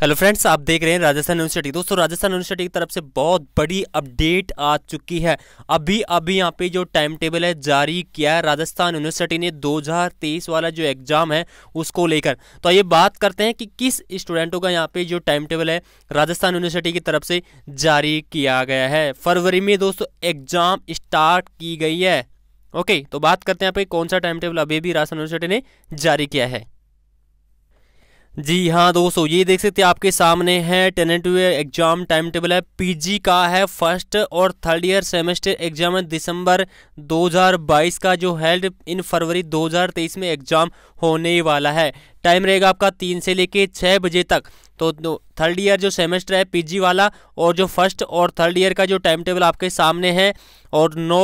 hello friends आप देख रहे हैं राजस्थान यूनिवर्सिटी दोस्तों राजस्थान यूनिवर्सिटी की तरफ से बहुत बड़ी अपडेट आ चुकी है अभी अभी यहाँ पे जो टाइम टेबल है जारी किया है राजस्थान यूनिवर्सिटी ने 2023 वाला जो एग्ज़ाम है उसको लेकर तो ये बात करते हैं कि किस स्टूडेंटों का यहाँ पे जो टाइम टेबल है राजस्थान यूनिवर्सिटी की तरफ से जारी किया गया है फरवरी में दोस्तों एग्ज़ाम स्टार्ट की गई है ओके तो बात करते हैं यहाँ पे कौन सा टाइम टेबल अभी भी राजस्थान यूनिवर्सिटी ने जारी किया है जी हाँ दोस्तों ये देख सकते हैं आपके सामने है टेनेटिव एग्जाम टाइम टेबल है पीजी का है फर्स्ट और थर्ड ईयर सेमेस्टर एग्जाम है दिसंबर 2022 का जो हेल्ड इन फरवरी 2023 में एग्जाम होने वाला है टाइम रहेगा आपका तीन से लेके छः बजे तक तो थर्ड ईयर जो सेमेस्टर है पीजी वाला और जो फर्स्ट और थर्ड ईयर का जो टाइम टेबल आपके सामने है और 9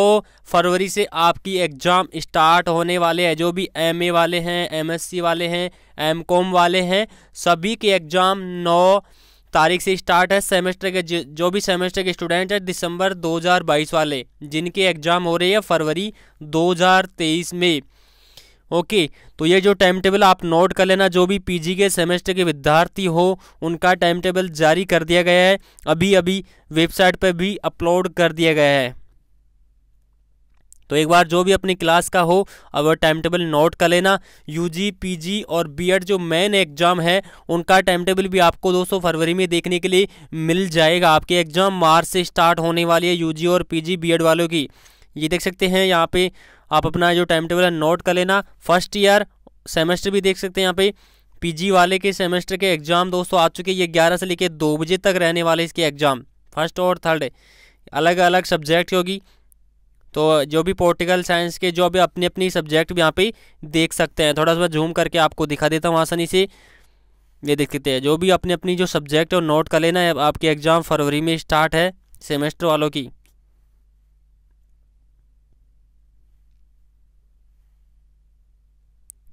फरवरी से आपकी एग्ज़ाम स्टार्ट होने वाले हैं जो भी एमए वाले हैं एमएससी वाले हैं एमकॉम वाले हैं सभी के एग्ज़ाम 9 तारीख से स्टार्ट है सेमेस्टर के जो भी सेमेस्टर के स्टूडेंट हैं दिसंबर 2022 वाले जिनके एग्ज़ाम हो रही है फरवरी 2023 में ओके तो ये जो टाइम टेबल आप नोट कर लेना जो भी पीजी के सेमेस्टर के विद्यार्थी हो उनका टाइम टेबल जारी कर दिया गया है अभी अभी वेबसाइट पर भी अपलोड कर दिया गया है तो एक बार जो भी अपनी क्लास का हो अब टाइम टेबल नोट कर लेना यूजी पीजी और बीएड जो मेन एग्जाम है उनका टाइम टेबल भी आपको 200 फरवरी में देखने के लिए मिल जाएगा आपके एग्जाम मार्च से स्टार्ट होने वाली है यूजी और पीजी बीएड वालों की ये देख सकते हैं यहाँ पे आप अपना जो टाइम टेबल है नोट कर लेना फर्स्ट ईयर सेमेस्टर भी देख सकते हैं यहाँ पे पीजी वाले के सेमेस्टर के एग्ज़ाम दोस्तों आ चुके हैं ये ग्यारह से लेके दो बजे तक रहने वाले इसके एग्ज़ाम फर्स्ट और थर्ड अलग अलग सब्जेक्ट होगी तो जो भी पोलिटिकल साइंस के जो भी अपनी अपनी सब्जेक्ट भी यहाँ पे देख सकते हैं थोड़ा सा जूम करके आपको दिखा देता हूँ आसानी से ये देख सकते हैं जो भी अपनी अपनी जो सब्जेक्ट है नोट कर लेना है एग्ज़ाम फरवरी में स्टार्ट है सेमेस्टर वालों की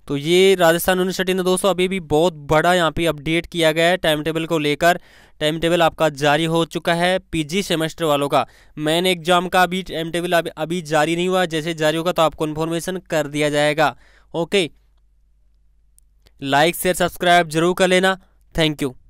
तो ये राजस्थान यूनिवर्सिटी ने दोस्तों अभी भी बहुत बड़ा यहाँ पे अपडेट किया गया है टाइम टेबल को लेकर टाइम टेबल आपका जारी हो चुका है पीजी सेमेस्टर वालों का मेन एग्जाम का अभी टाइम टेबल अभी जारी नहीं हुआ जैसे जारी होगा तो आपको इन्फॉर्मेशन कर दिया जाएगा ओके लाइक शेयर सब्सक्राइब जरूर कर लेना थैंक यू